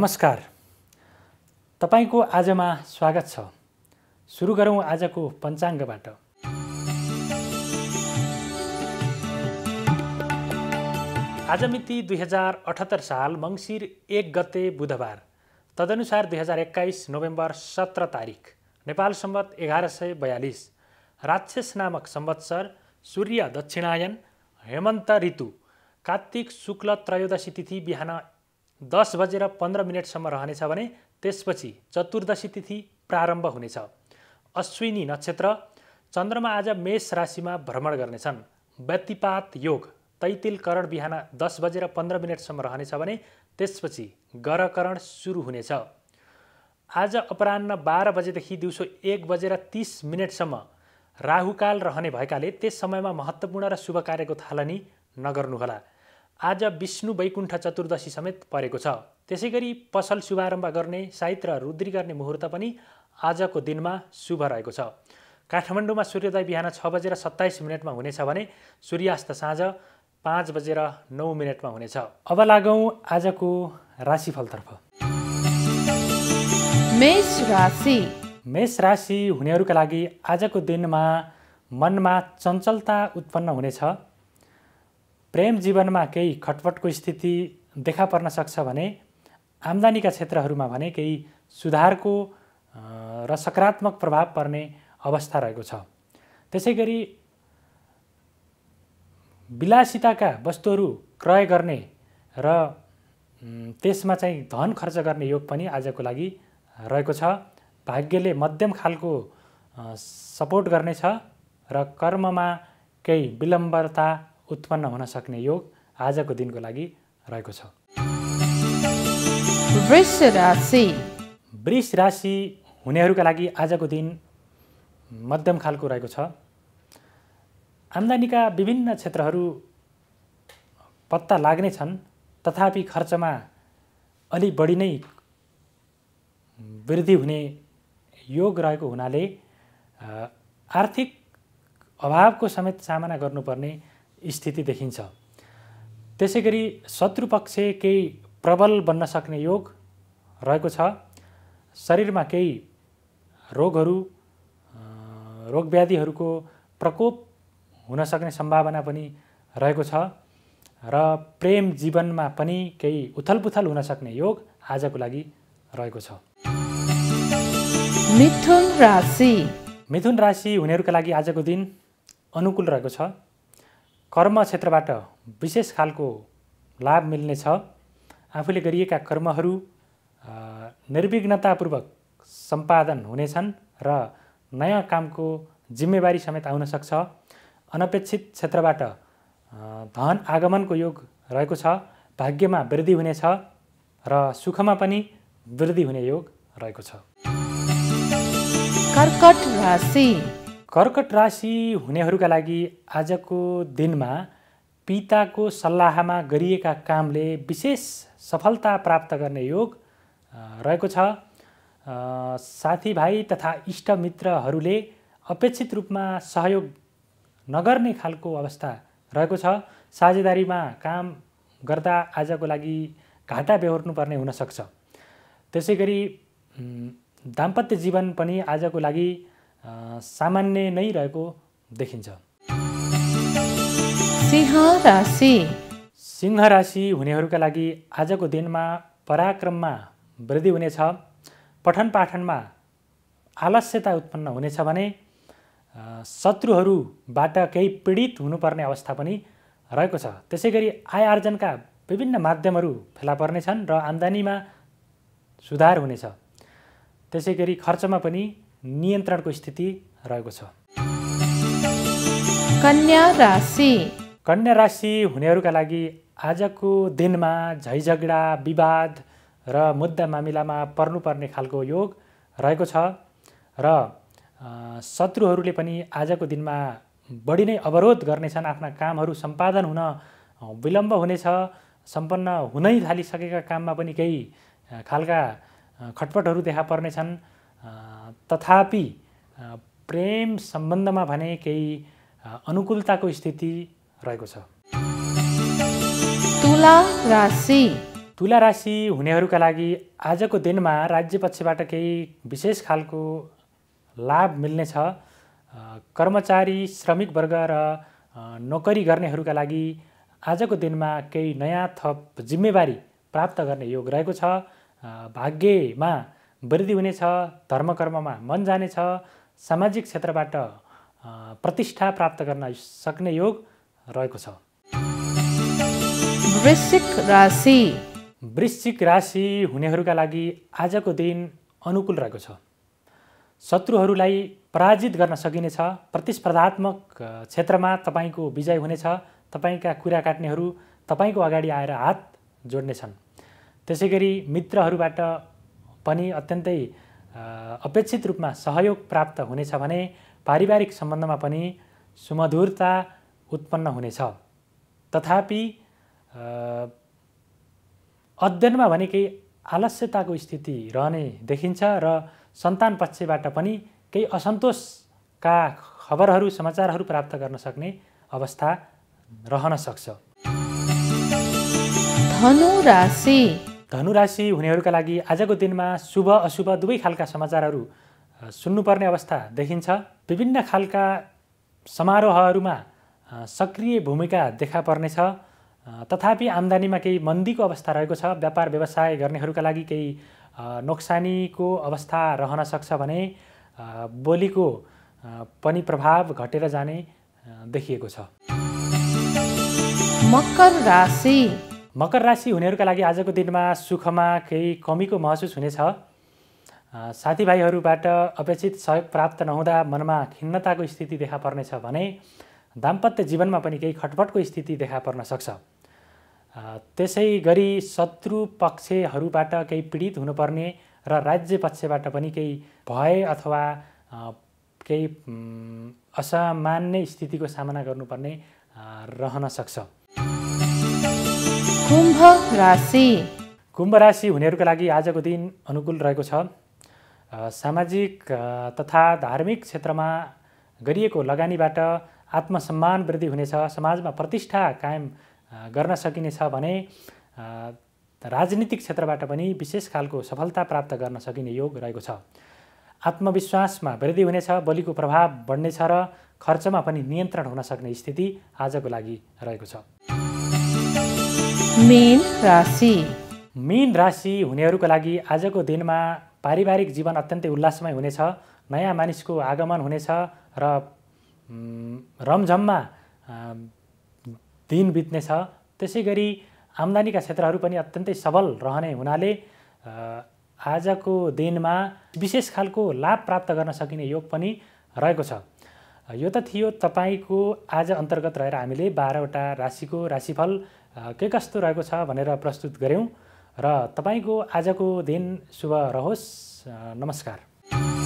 नमस्कार तपाईँको आजमा स्वागत छ सुरु गरौँ आजको पञ्चाङ्गबाट आज मिति दुई हजार अठहत्तर साल मङ्सिर एक गते बुधबार तदनुसार दुई हजार एक्काइस नोभेम्बर सत्र तारिक नेपाल सम्बत एघार सय बयालिस राक्षस नामक सम्वत्सर सूर्य दक्षिणायन हेमन्त ऋतु कार्तिक शुक्ल त्रयोदशी तिथि बिहान दस बजेर पन्ध्र मिनटसम्म रहनेछ भने त्यसपछि चतुर्दशी तिथि प्रारम्भ हुनेछ अश्विनी नक्षत्र चन्द्रमा आज मेष राशिमा भ्रमण गर्नेछन् व्यतिपात योग तैतिलकरण बिहान दस बजेर पन्ध्र मिनटसम्म रहनेछ भने त्यसपछि गरकरण सुरु हुनेछ आज अपरान्न बाह्र बजेदेखि दिउँसो एक बजेर तिस मिनटसम्म राहुकाल रहने भएकाले त्यस समयमा महत्त्वपूर्ण र शुभ कार्यको थालनी नगर्नुहोला आज विष्णु वैकुण्ठ चतुर्दशी समेत परेको छ त्यसै गरी पसल शुभारम्भ गर्ने साहित्य र रुद्री गर्ने मुहुर्त पनि आजको दिनमा शुभ रहेको छ काठमाडौँमा सूर्योदय बिहान छ बजेर सत्ताइस मिनटमा हुनेछ भने सूर्यास्त साँझ पाँच बजेर नौ मिनटमा हुनेछ अब लागौँ आजको राशिफलतर्फ मेष राशि मेष राशि हुनेहरूका लागि आजको दिनमा मनमा चञ्चलता उत्पन्न हुनेछ प्रेम जीवनमा केही खटपटको स्थिति देखा पर्न सक्छ भने आम्दानीका क्षेत्रहरूमा भने केही सुधारको र सकारात्मक प्रभाव पर्ने अवस्था रहेको छ त्यसै गरी विलासिताका वस्तुहरू क्रय गर्ने र त्यसमा चाहिँ धन खर्च गर्ने योग पनि आजको लागि रहेको छ भाग्यले मध्यम खालको सपोर्ट गर्नेछ र कर्ममा केही विलम्बता उत्पन्न हुन सक्ने योग आजको दिनको लागि रहेको छ वृष राशि हुनेहरूका लागि आजको दिन मध्यम खालको रहेको छ आम्दानीका विभिन्न क्षेत्रहरू पत्ता लाग्ने छन् तथापि खर्चमा अलि बढी नै वृद्धि हुने योग रहेको हुनाले आर्थिक अभावको समेत सामना गर्नुपर्ने स्थिति देखिन्छ त्यसै गरी शत्रुपक्ष केही प्रबल बन्न सक्ने योग रहेको छ शरीरमा केही रोगहरू रोगव्याधिहरूको प्रकोप हुन सक्ने सम्भावना पनि रहेको छ र प्रेम जीवनमा पनि केही उथलपुथल हुन सक्ने योग आजको लागि रहेको छ मिथुन राशि मिथुन राशि हुनेहरूका लागि आजको दिन अनुकूल रहेको छ कर्म क्षेत्रबाट विशेष खालको लाभ मिल्नेछ आफूले गरिएका कर्महरू निर्विघ्नतापूर्वक सम्पादन हुनेछन् र नयाँ कामको जिम्मेवारी समेत आउन सक्छ अनपेक्षित क्षेत्रबाट धन आगमनको योग रहेको छ भाग्यमा वृद्धि हुनेछ र सुखमा पनि वृद्धि हुने योग रहेको छ कर्कट राशि कर्कट राशि हुनेहरूका लागि आजको दिनमा पिताको सल्लाहमा गरिएका कामले विशेष सफलता प्राप्त गर्ने योग रहेको छ साथीभाइ तथा इष्टमित्रहरूले अपेक्षित रूपमा सहयोग नगर्ने खालको अवस्था रहेको छ साझेदारीमा काम गर्दा आजको लागि घाटा बेहोर्नुपर्ने हुनसक्छ त्यसै गरी दाम्पत्य जीवन पनि आजको लागि सामान्य नै रहेको देखिन्छ सिंह राशि सिंह राशि हुनेहरूका लागि आजको दिनमा पराक्रममा वृद्धि हुनेछ पठन पाठनमा आलस्यता उत्पन्न हुनेछ भने शत्रुहरूबाट केही पीडित हुनुपर्ने अवस्था पनि रहेको छ त्यसै गरी आय आर्जनका विभिन्न माध्यमहरू फेला पर्नेछन् र आम्दानीमा सुधार हुनेछ त्यसै गरी खर्चमा पनि नियन्त्रणको स्थिति रहेको छ कन्या राशि कन्या राशि हुनेहरूका लागि आजको दिनमा झैझगडा विवाद र मुद्दा मामिलामा पर्नुपर्ने खालको योग रहेको छ र शत्रुहरूले पनि आजको दिनमा बढी नै अवरोध गर्नेछन् आफ्ना कामहरू सम्पादन हुन विलम्ब हुनेछ सम्पन्न हुनै थालिसकेका काममा पनि केही खालका खटपटहरू देखा पर्नेछन् तथापि प्रेम सम्बन्धमा भने केही अनुकूलताको स्थिति रहेको छ तुला राशि तुला राशि हुनेहरूका लागि आजको दिनमा राज्य पक्षबाट केही विशेष खालको लाभ मिल्नेछ कर्मचारी श्रमिक वर्ग र नोकरी गर्नेहरूका लागि आजको दिनमा केही नयाँ थप जिम्मेवारी प्राप्त गर्ने योग रहेको छ भाग्यमा वृद्धि हुनेछ कर्ममा मन जानेछ सामाजिक क्षेत्रबाट प्रतिष्ठा प्राप्त गर्न सक्ने योग रहेको छ वृश्चिक राशि वृश्चिक राशि हुनेहरूका लागि आजको दिन अनुकूल रहेको छ शत्रुहरूलाई पराजित गर्न सकिनेछ प्रतिस्पर्धात्मक क्षेत्रमा तपाईँको विजय हुनेछ तपाईँका कुरा काट्नेहरू तपाईँको अगाडि आएर हात जोड्नेछन् त्यसै गरी मित्रहरूबाट पनि अत्यन्तै अपेक्षित रूपमा सहयोग प्राप्त हुनेछ भने पारिवारिक सम्बन्धमा पनि सुमधुरता उत्पन्न हुनेछ तथापि अध्ययनमा भने केही आलस्यताको स्थिति रहने देखिन्छ र सन्तान पक्षबाट पनि केही असन्तोषका खबरहरू समाचारहरू प्राप्त गर्न सक्ने अवस्था रहन सक्छ धनु राशि धनुराशि हुनेहरूका लागि आजको दिनमा शुभ अशुभ दुवै खालका समाचारहरू सुन्नुपर्ने अवस्था देखिन्छ विभिन्न खालका समारोहहरूमा सक्रिय भूमिका देखा पर्नेछ तथापि आम्दानीमा केही मन्दीको अवस्था रहेको छ व्यापार व्यवसाय गर्नेहरूका लागि केही नोक्सानीको अवस्था रहन सक्छ भने बोलीको पनि प्रभाव घटेर जाने देखिएको छ मकर राशि मकर राशि हुनेहरूका लागि आजको दिनमा सुखमा केही कमीको महसुस हुनेछ साथीभाइहरूबाट अपेक्षित सहयोग प्राप्त नहुँदा मनमा खिन्नताको स्थिति देखा पर्नेछ भने दाम्पत्य जीवनमा पनि केही खटपटको स्थिति देखा पर्न सक्छ त्यसै गरी शत्रु पक्षहरूबाट केही पीडित हुनुपर्ने र राज्य पक्षबाट पनि केही भय अथवा केही असामान्य स्थितिको सामना गर्नुपर्ने रहन सक्छ कुम्भ राशि कुम्भ राशि हुनेहरूको लागि आजको दिन अनुकूल रहेको छ सामाजिक तथा धार्मिक क्षेत्रमा गरिएको लगानीबाट आत्मसम्मान वृद्धि हुनेछ समाजमा प्रतिष्ठा कायम गर्न सकिनेछ भने राजनीतिक क्षेत्रबाट पनि विशेष खालको सफलता प्राप्त गर्न सकिने योग रहेको छ आत्मविश्वासमा वृद्धि हुनेछ बलिको प्रभाव बढ्नेछ र खर्चमा पनि नियन्त्रण हुन सक्ने स्थिति आजको लागि रहेको छ मीन राशि मीन राशि हुनेहरूको लागि आजको दिनमा पारिवारिक जीवन अत्यन्तै उल्लासमय हुनेछ नयाँ मानिसको आगमन हुनेछ र रमझममा दिन बित्नेछ त्यसै गरी आम्दानीका क्षेत्रहरू पनि अत्यन्तै सबल रहने हुनाले आजको दिनमा विशेष खालको लाभ प्राप्त गर्न सकिने योग पनि रहेको छ यो त थियो तपाईँको आज अन्तर्गत रहेर हामीले बाह्रवटा राशिको राशिफल के कस्तो रहेको छ भनेर प्रस्तुत गऱ्यौँ र तपाईँको आजको दिन शुभ रहोस् नमस्कार